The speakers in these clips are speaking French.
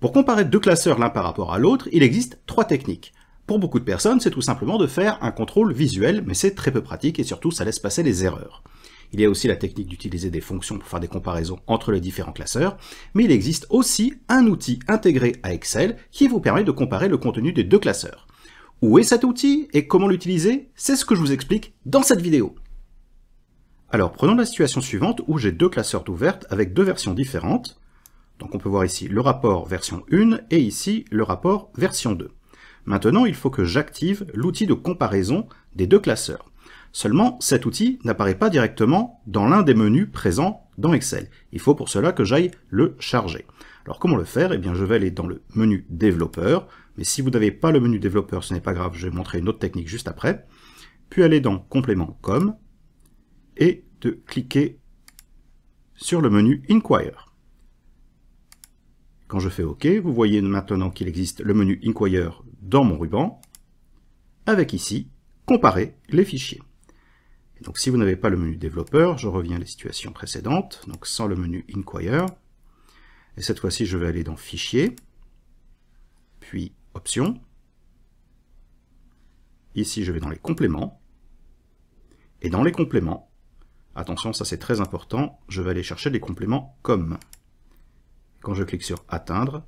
Pour comparer deux classeurs l'un par rapport à l'autre, il existe trois techniques. Pour beaucoup de personnes, c'est tout simplement de faire un contrôle visuel, mais c'est très peu pratique et surtout ça laisse passer les erreurs. Il y a aussi la technique d'utiliser des fonctions pour faire des comparaisons entre les différents classeurs, mais il existe aussi un outil intégré à Excel qui vous permet de comparer le contenu des deux classeurs. Où est cet outil et comment l'utiliser C'est ce que je vous explique dans cette vidéo. Alors prenons la situation suivante où j'ai deux classeurs d'ouvertes avec deux versions différentes. Donc on peut voir ici le rapport version 1 et ici le rapport version 2. Maintenant, il faut que j'active l'outil de comparaison des deux classeurs. Seulement, cet outil n'apparaît pas directement dans l'un des menus présents dans Excel. Il faut pour cela que j'aille le charger. Alors comment le faire Eh bien je vais aller dans le menu développeur, mais si vous n'avez pas le menu développeur, ce n'est pas grave, je vais montrer une autre technique juste après. Puis aller dans complément comme et de cliquer sur le menu Inquire. Quand je fais OK, vous voyez maintenant qu'il existe le menu Inquire dans mon ruban, avec ici, Comparer les fichiers. donc si vous n'avez pas le menu développeur, je reviens à la situation précédente, donc sans le menu Inquire. Et cette fois-ci, je vais aller dans Fichier, puis Options. Ici, je vais dans les compléments. Et dans les compléments, attention, ça c'est très important, je vais aller chercher des compléments comme. Quand je clique sur Atteindre,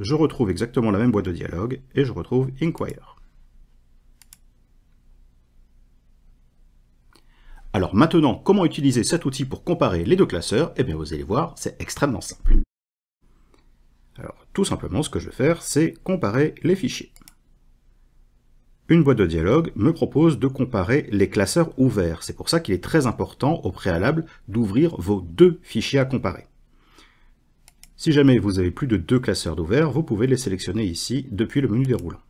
je retrouve exactement la même boîte de dialogue et je retrouve Inquire. Alors maintenant, comment utiliser cet outil pour comparer les deux classeurs Eh bien vous allez voir, c'est extrêmement simple. Alors tout simplement, ce que je vais faire, c'est comparer les fichiers. Une boîte de dialogue me propose de comparer les classeurs ouverts. C'est pour ça qu'il est très important au préalable d'ouvrir vos deux fichiers à comparer. Si jamais vous avez plus de deux classeurs d'ouvert, vous pouvez les sélectionner ici depuis le menu déroulant.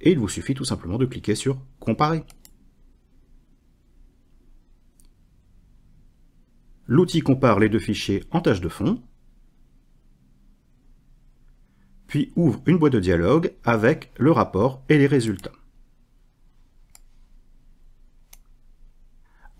Et il vous suffit tout simplement de cliquer sur « Comparer ». L'outil compare les deux fichiers en tâche de fond, puis ouvre une boîte de dialogue avec le rapport et les résultats.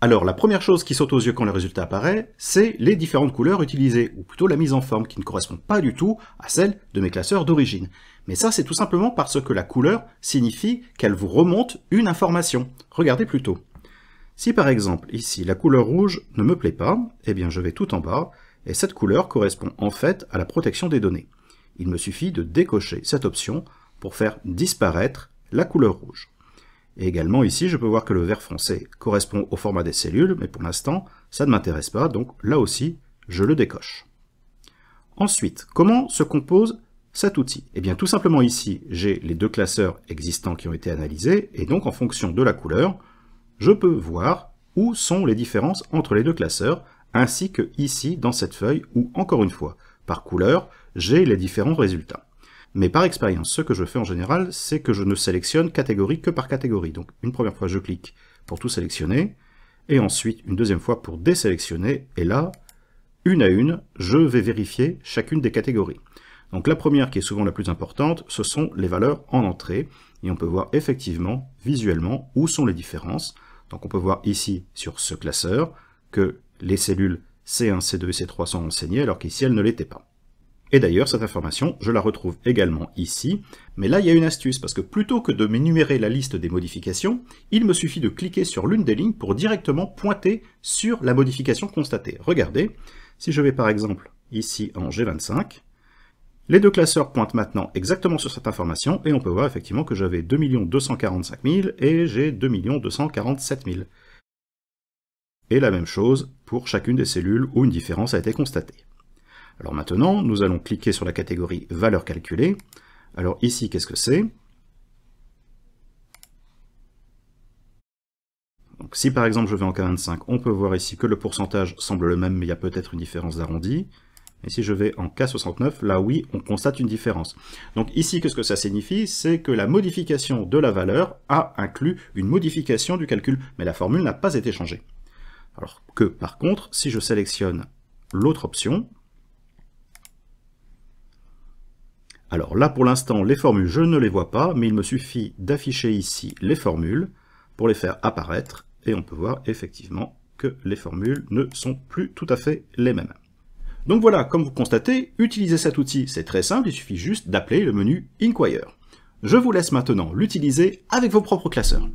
Alors la première chose qui saute aux yeux quand le résultat apparaît, c'est les différentes couleurs utilisées, ou plutôt la mise en forme, qui ne correspond pas du tout à celle de mes classeurs d'origine. Mais ça c'est tout simplement parce que la couleur signifie qu'elle vous remonte une information. Regardez plutôt. Si par exemple ici la couleur rouge ne me plaît pas, eh bien je vais tout en bas, et cette couleur correspond en fait à la protection des données. Il me suffit de décocher cette option pour faire disparaître la couleur rouge. Et également ici, je peux voir que le vert foncé correspond au format des cellules, mais pour l'instant, ça ne m'intéresse pas, donc là aussi, je le décoche. Ensuite, comment se compose cet outil Eh bien tout simplement ici, j'ai les deux classeurs existants qui ont été analysés, et donc en fonction de la couleur, je peux voir où sont les différences entre les deux classeurs, ainsi que ici dans cette feuille où, encore une fois, par couleur, j'ai les différents résultats. Mais par expérience, ce que je fais en général, c'est que je ne sélectionne catégorie que par catégorie. Donc une première fois, je clique pour tout sélectionner, et ensuite une deuxième fois pour désélectionner, et là, une à une, je vais vérifier chacune des catégories. Donc la première qui est souvent la plus importante, ce sont les valeurs en entrée, et on peut voir effectivement, visuellement, où sont les différences. Donc on peut voir ici, sur ce classeur, que les cellules C1, C2 et C3 sont enseignées, alors qu'ici elles ne l'étaient pas. Et d'ailleurs, cette information, je la retrouve également ici, mais là, il y a une astuce, parce que plutôt que de m'énumérer la liste des modifications, il me suffit de cliquer sur l'une des lignes pour directement pointer sur la modification constatée. Regardez, si je vais par exemple ici en G25, les deux classeurs pointent maintenant exactement sur cette information, et on peut voir effectivement que j'avais 2 245 000 et j'ai 2 247 000. Et la même chose pour chacune des cellules où une différence a été constatée. Alors maintenant, nous allons cliquer sur la catégorie valeur calculée. Alors ici, qu'est-ce que c'est si par exemple je vais en K25, on peut voir ici que le pourcentage semble le même, mais il y a peut-être une différence d'arrondi. Et si je vais en K69, là oui, on constate une différence. Donc ici, qu'est-ce que ça signifie C'est que la modification de la valeur a inclus une modification du calcul, mais la formule n'a pas été changée. Alors que par contre, si je sélectionne l'autre option, Alors là, pour l'instant, les formules, je ne les vois pas, mais il me suffit d'afficher ici les formules pour les faire apparaître, et on peut voir effectivement que les formules ne sont plus tout à fait les mêmes. Donc voilà, comme vous constatez, utiliser cet outil, c'est très simple, il suffit juste d'appeler le menu Inquire. Je vous laisse maintenant l'utiliser avec vos propres classeurs.